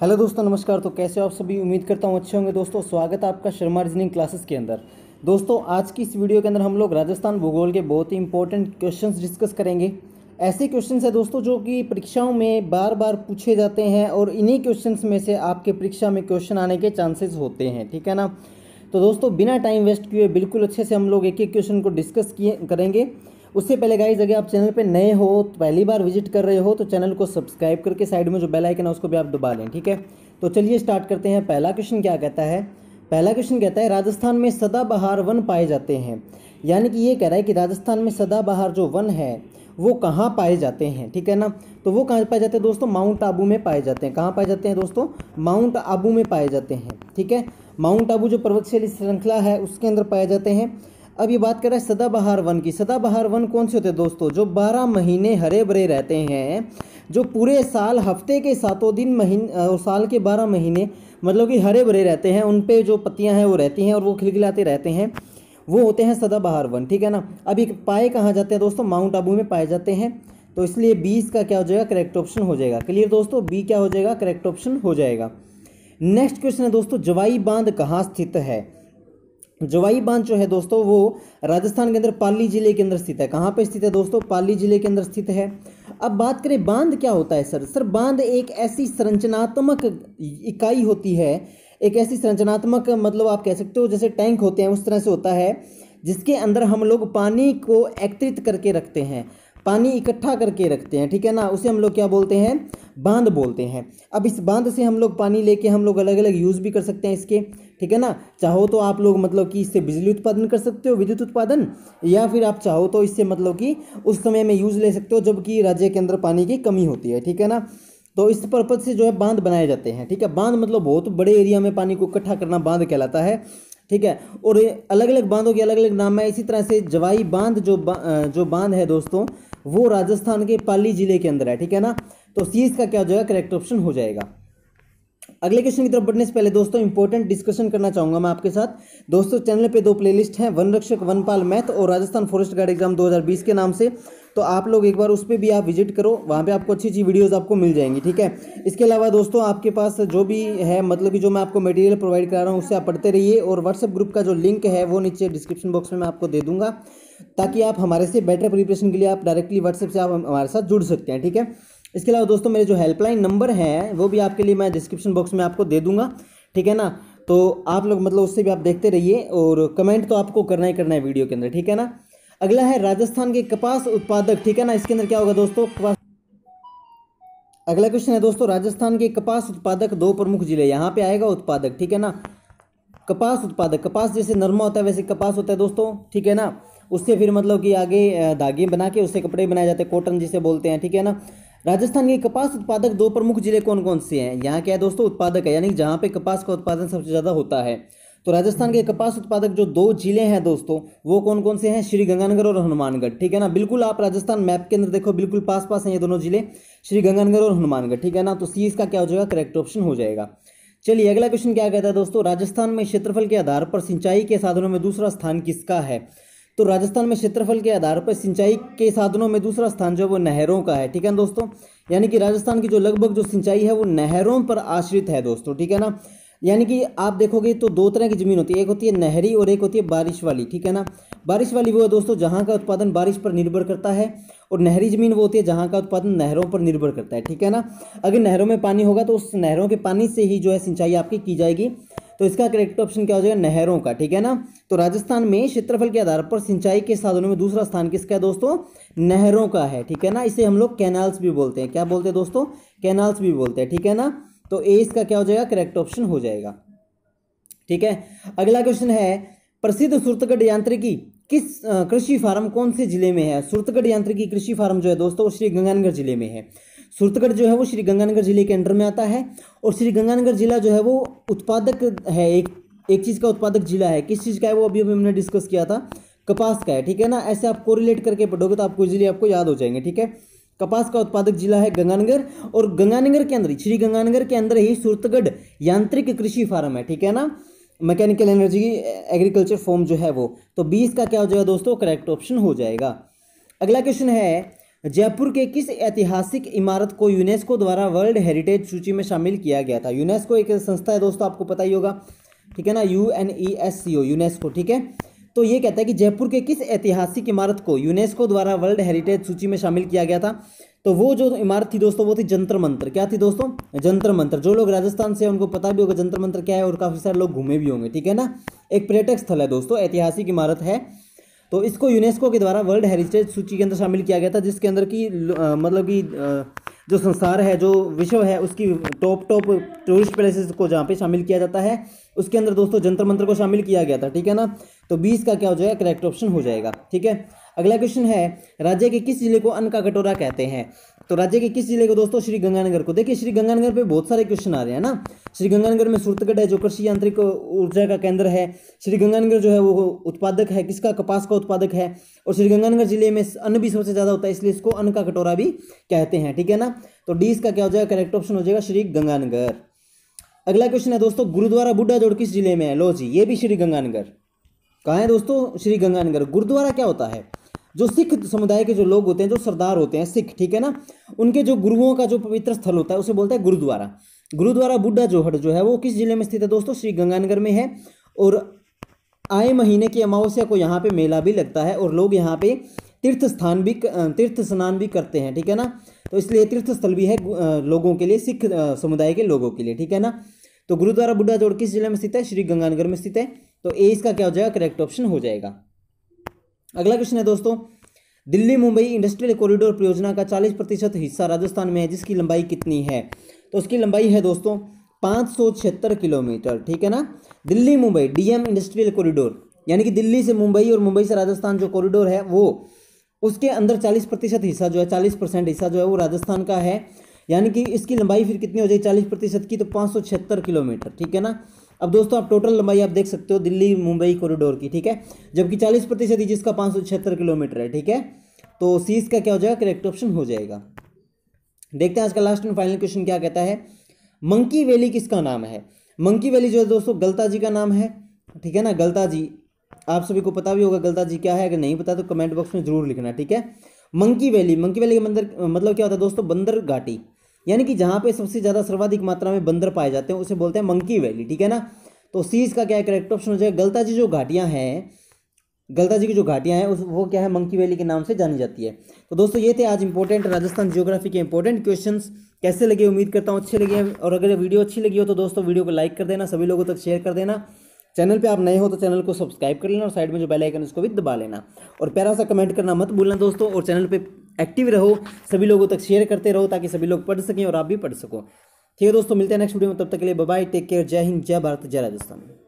hello दोस्तों नमस्कार तो कैसे हो आप सभी उम्मीद करता हूँ अच्छे होंगे दोस्तों स्वागत है आपका शर्मा रीजनिंग क्लासेस के अंदर दोस्तों आज की इस वीडियो के अंदर हम लोग राजस्थान भूगोल के बहुत ही इंपॉर्टेंट क्वेश्चन डिस्कस करेंगे ऐसे क्वेश्चन है दोस्तों जो कि परीक्षाओं में बार बार पूछे जाते हैं और इन्हीं क्वेश्चन में से आपके परीक्षा में क्वेश्चन आने के चांसेस होते हैं ठीक है ना तो दोस्तों बिना टाइम वेस्ट किए बिल्कुल अच्छे से हम लोग एक एक क्वेश्चन को डिस्कस किए करेंगे उससे पहले गाइज अगर आप चैनल पे नए हो तो पहली बार विजिट कर रहे हो तो चैनल को सब्सक्राइब करके साइड में जो बेल आइकन है उसको भी आप दबा लें ठीक है तो चलिए स्टार्ट करते हैं पहला क्वेश्चन क्या कहता है पहला क्वेश्चन कहता है राजस्थान में सदाबहार वन पाए जाते हैं यानी कि ये कह रहा है कि राजस्थान में सदाबहार जो वन है वो कहाँ पाए जाते हैं ठीक है ना तो वो कहाँ पाए जाते हैं दोस्तों माउंट आबू में पाए जाते हैं कहाँ पाए जाते हैं दोस्तों माउंट आबू में पाए जाते हैं ठीक है माउंट आबू जो पर्वतशैली श्रृंखला है उसके अंदर पाए जाते हैं अब ये बात कर रहे हैं सदाबहार वन की सदाबहार वन कौन से होते हैं दोस्तों जो बारह महीने हरे भरे रहते हैं जो पूरे साल हफ्ते के सातों दिन महीने और साल के बारह महीने मतलब कि हरे भरे रहते हैं उन पे जो पत्तियां हैं वो रहती हैं और वो खिलखिलाते रहते हैं वो होते हैं सदाबहार वन ठीक है ना अब एक पाए कहाँ जाते हैं दोस्तों माउंट आबू में पाए जाते हैं तो इसलिए बी इसका क्या हो जाएगा करेक्ट ऑप्शन हो जाएगा क्लियर दोस्तों बी क्या हो जाएगा करेक्ट ऑप्शन हो जाएगा नेक्स्ट क्वेश्चन है दोस्तों जवाई बांध कहाँ स्थित है जवाई बांध जो है दोस्तों वो राजस्थान के अंदर पाली जिले के अंदर स्थित है कहाँ पे स्थित है दोस्तों पाली जिले के अंदर स्थित है अब बात करें बांध क्या होता है सर सर बांध एक ऐसी संरचनात्मक इकाई होती है एक ऐसी संरचनात्मक मतलब आप कह सकते हो जैसे टैंक होते हैं उस तरह से होता है जिसके अंदर हम लोग पानी को एकत्रित करके रखते हैं पानी इकट्ठा करके रखते हैं ठीक है ना उसे हम लोग क्या बोलते हैं बांध बोलते हैं अब इस बांध से हम लोग पानी लेके हम लोग अलग अलग यूज़ भी कर सकते हैं इसके ठीक है ना चाहो तो आप लोग मतलब कि इससे बिजली उत्पादन कर सकते हो विद्युत उत्पादन या फिर आप चाहो तो इससे मतलब कि उस समय में यूज़ ले सकते हो जबकि राज्य के अंदर पानी की कमी होती है ठीक है ना तो इस पर्पज़ से जो है बांध बनाए जाते हैं ठीक है बांध मतलब बहुत बड़े एरिया में पानी को इकट्ठा करना बांध कहलाता है ठीक है और अलग अलग बांधों के अलग अलग नाम है इसी तरह से जवाई बांध जो बा, जो बांध है दोस्तों वो राजस्थान के पाली जिले के अंदर है ठीक है ना तो सी इसका क्या हो जाएगा करेक्ट ऑप्शन हो जाएगा अगले क्वेश्चन की तरफ बढ़ने से पहले दोस्तों इंपॉर्टेंट डिस्कशन करना चाहूंगा मैं आपके साथ दोस्तों चैनल पे दो प्लेलिस्ट हैं वन रक्षक वनपाल मैथ और राजस्थान फॉरेस्ट गार्ड एग्जाम 2020 के नाम से तो आप लोग एक बार उस पर भी आप विजिट करो वहाँ पे आपको अच्छी अच्छी वीडियोस आपको मिल जाएंगी ठीक है इसके अलावा दोस्तों आपके पास जो भी है मतलब कि जो मैं आपको मटेरियल प्रोवाइड करा रहा हूँ उससे आप पढ़ते रहिए और व्हाट्सएप ग्रुप का जो लिंक है वो नीचे डिस्क्रिप्शन बॉक्स में मैं आपको दे दूँगा ताकि आप हमारे से बेटर प्रिपरेशन के लिए आप डायरेक्टली व्हाट्सएप से आप हमारे साथ जुड़ सकते हैं ठीक है इसके अलावा दोस्तों मेरे जो हेल्पलाइन नंबर है वो भी आपके लिए मैं डिस्क्रिप्शन बॉक्स में आपको दे दूंगा ठीक है ना तो आप लोग मतलब उससे भी आप देखते रहिए और कमेंट तो आपको करना ही करना है वीडियो के अंदर ठीक है ना अगला है राजस्थान के कपास उत्पादक ठीक है ना इसके अंदर क्या होगा दोस्तों कपास अगला क्वेश्चन है दोस्तों राजस्थान के कपास उत्पादक दो प्रमुख जिले यहाँ पे आएगा उत्पादक ठीक है ना कपास उत्पादक कपास जैसे नरमा होता है वैसे कपास होता है दोस्तों ठीक है ना उससे फिर मतलब कि आगे धागे बना के उससे कपड़े बनाए जाते हैं कॉटन जिसे बोलते हैं ठीक है ना राजस्थान के कपास उत्पादक दो प्रमुख जिले कौन कौन से हैं यहाँ क्या है दोस्तों उत्पादक है यानी जहाँ पे कपास का उत्पादन सबसे ज़्यादा होता है तो राजस्थान के कपास उत्पादक जो दो जिले हैं दोस्तों वो कौन कौन से हैं श्री गंगानगर और हनुमानगढ़ ठीक है ना बिल्कुल आप राजस्थान मैप के अंदर देखो बिल्कुल पास पास हैं ये दोनों जिले श्री गंगानगर और हनुमानगढ़ ठीक है ना तो सी इसका क्या हो जाएगा करेक्ट ऑप्शन हो जाएगा चलिए अगला क्वेश्चन क्या कहता है दोस्तों राजस्थान में क्षेत्रफल के आधार पर सिंचाई के साधनों में दूसरा स्थान किसका है तो राजस्थान में क्षेत्रफल के आधार पर सिंचाई के साधनों में दूसरा स्थान जो है वो नहरों का है ठीक है ना दोस्तों यानी कि राजस्थान की जो लगभग जो सिंचाई है वो नहरों पर आश्रित है दोस्तों ठीक है ना यानी कि आप देखोगे तो दो तरह की ज़मीन होती है एक होती है नहरी और एक होती है बारिश वाली ठीक है ना बारिश वाली वो है दोस्तों जहाँ का उत्पादन बारिश पर निर्भर करता है और नहरी ज़मीन वो होती है जहाँ का उत्पादन नहरों पर निर्भर करता है ठीक है ना अगर नहरों में पानी होगा तो उस नहरों के पानी से ही जो है सिंचाई आपकी की जाएगी तो इसका करेक्ट ऑप्शन क्या हो जाएगा नहरों का ठीक है ना तो राजस्थान में क्षेत्रफल के आधार पर सिंचाई के साधनों में दूसरा स्थान किसका है दोस्तों नहरों का है ठीक है ना इसे हम लोग कैनाल्स भी बोलते हैं क्या बोलते हैं दोस्तों कैनाल्स भी बोलते हैं ठीक है ना तो ए इसका क्या हो जाएगा करेक्ट ऑप्शन हो जाएगा ठीक है अगला क्वेश्चन है प्रसिद्ध सुरतगढ़ यांत्रिकी किस कृषि फार्म कौन से जिले में है सुरतगढ़ यांत्रिकी कृषि फार्म जो है दोस्तों श्री गंगानगर जिले में है सूरतगढ़ जो है वो श्री गंगानगर जिले के अंडर में आता है और श्री गंगानगर जिला जो है वो उत्पादक है एक एक चीज़ का उत्पादक जिला है किस चीज़ का है वो अभी अभी हमने डिस्कस किया था कपास का है ठीक है ना ऐसे आप कोरिलेट करके पढ़ोगे तो आपको इजीली आपको याद हो जाएंगे ठीक है कपास का उत्पादक जिला है गंगानगर और गंगानगर के अंदर श्री गंगानगर के अंदर ही सूरतगढ़ यांत्रिक कृषि फार्म है ठीक है ना मैकेनिकल एनर्जी एग्रीकल्चर फॉर्म जो है वो तो बीस का क्या हो जाएगा दोस्तों करेक्ट ऑप्शन हो जाएगा अगला क्वेश्चन है जयपुर के किस ऐतिहासिक इमारत को यूनेस्को द्वारा वर्ल्ड हेरिटेज सूची में शामिल किया गया था यूनेस्को एक संस्था है दोस्तों आपको पता ही होगा ठीक है ना U N E S C O UNESCO ठीक है तो ये कहता है कि जयपुर के किस ऐतिहासिक इमारत को यूनेस्को द्वारा वर्ल्ड हेरिटेज सूची में शामिल किया गया था तो वो जो इमारत थी दोस्तों वो थी जंतर मंत्र क्या थी दोस्तों जंतर मंत्र जो लोग राजस्थान से उनको पता भी होगा जंतर मंत्र क्या है और काफ़ी सारे लोग घूमे भी होंगे ठीक है ना एक पर्यटक स्थल है दोस्तों ऐतिहासिक इमारत है तो इसको यूनेस्को के द्वारा वर्ल्ड हेरिटेज सूची के अंदर शामिल किया गया था जिसके अंदर की मतलब कि जो संसार है जो विश्व है उसकी टॉप टॉप टूरिस्ट प्लेसेस को जहाँ पे शामिल किया जाता है उसके अंदर दोस्तों जंतर मंत्र को शामिल किया गया था ठीक है ना तो बीस का क्या हो जाएगा करेक्ट ऑप्शन हो जाएगा ठीक है अगला क्वेश्चन है राज्य के किस जिले को अन्न का कटोरा कहते हैं तो राज्य के किस जिले को दोस्तों श्री गंगानगर को देखिए श्री गंगानगर पे बहुत सारे क्वेश्चन आ रहे हैं ना श्री गंगानगर में सूरतगढ़ है जो कृषि यांत्रिक ऊर्जा का केंद्र है श्री गंगानगर जो है वो उत्पादक है किसका कपास का उत्पादक है और श्री गंगानगर जिले में अन्न भी सबसे ज़्यादा होता है इसलिए इसको अन्न का कटोरा भी कहते हैं ठीक है ना तो डी इसका क्या हो जाएगा करेक्ट ऑप्शन हो जाएगा श्री गंगानगर अगला क्वेश्चन है दोस्तों गुरुद्वारा बुड्ढा जोड़ किस जिले में है लो जी ये भी श्री गंगानगर कहाँ है दोस्तों श्री गंगानगर गुरुद्वारा क्या होता है जो सिख समुदाय के जो लोग होते हैं जो सरदार होते हैं सिख ठीक है ना उनके जो गुरुओं का जो पवित्र स्थल होता है उसे बोलते हैं गुरुद्वारा गुरुद्वारा बुड्ढा जोहट जो है वो किस जिले में स्थित है दोस्तों श्री गंगानगर में है और आए महीने की अमावस्या को यहाँ पे मेला भी लगता है और लोग यहाँ पे तीर्थ स्थान भी तीर्थ स्नान भी करते हैं ठीक है ना तो इसलिए तीर्थ स्थल भी है लोगों के लिए सिख समुदाय के लोगों के लिए ठीक है ना तो गुरुद्वारा बुड्ढा जोड़ किस जिले में स्थित है श्री गंगानगर में स्थित है तो ए इसका क्या हो जाएगा करेक्ट ऑप्शन हो जाएगा अगला क्वेश्चन है दोस्तों दिल्ली मुंबई इंडस्ट्रियल कॉरिडोर परियोजना का चालीस प्रतिशत हिस्सा राजस्थान में है जिसकी लंबाई कितनी है तो उसकी लंबाई है दोस्तों पाँच किलोमीटर ठीक है ना Delhi Mumbai DM industrial corridor यानी कि दिल्ली से मुंबई और मुंबई से राजस्थान जो कॉरिडोर है वो उसके अंदर 40 प्रतिशत हिस्सा जो है 40 परसेंट हिस्सा जो है वो राजस्थान का है यानी कि इसकी लंबाई फिर कितनी हो जाएगी 40 प्रतिशत की तो पाँच किलोमीटर ठीक है ना अब दोस्तों आप टोटल लंबाई आप देख सकते हो दिल्ली मुंबई कॉरिडोर की ठीक है जबकि चालीस प्रतिशत ही जिसका पाँच किलोमीटर है ठीक है तो सी का क्या हो जाएगा करेक्ट ऑप्शन हो जाएगा देखते हैं आज का लास्ट एंड फाइनल क्वेश्चन क्या कहता है मंकी वैली किसका नाम है मंकी वैली जो है दोस्तों गलता जी का नाम है ठीक है ना गलता जी आप सभी को पता भी होगा गलता जी क्या है अगर नहीं पता तो कमेंट बॉक्स में जरूर लिखना ठीक है मंकी वैली मंकी वैली का मंदिर मतलब क्या होता है दोस्तों बंदर घाटी यानी कि जहाँ पे सबसे ज़्यादा सर्वाधिक मात्रा में बंदर पाए जाते हैं उसे बोलते हैं मंकी वैली ठीक है ना तो सीज का क्या है करेक्ट ऑप्शन हो जाएगा गलता जी जो घाटियाँ हैं गलता जी की जो घाटियाँ हैं उस वो क्या है मंकी वैली के नाम से जानी जाती है तो दोस्तों ये थे आज इंपॉर्टेंट राजस्थान जियोग्राफी के इंपॉर्टेंट क्वेश्चन कैसे लगे उम्मीद करता हूँ अच्छे लगे और अगर वीडियो अच्छी लगी हो तो दोस्तों वीडियो को लाइक कर देना सभी लोगों तक शेयर कर देना चैनल पे आप नए हो तो चैनल को सब्सक्राइब कर लेना और साइड में जो बेल आइकन उसको भी दबा लेना और प्यारा सा कमेंट करना मत भूलना दोस्तों और चैनल पे एक्टिव रहो सभी लोगों तक शेयर करते रहो ताकि सभी लोग पढ़ सकें और आप भी पढ़ सको ठीक है दोस्तों मिलते हैं नेक्स्ट वीडियो में तब तक के लिए बाय टेक केयर जय हिंद जय भारत जय राजस्थान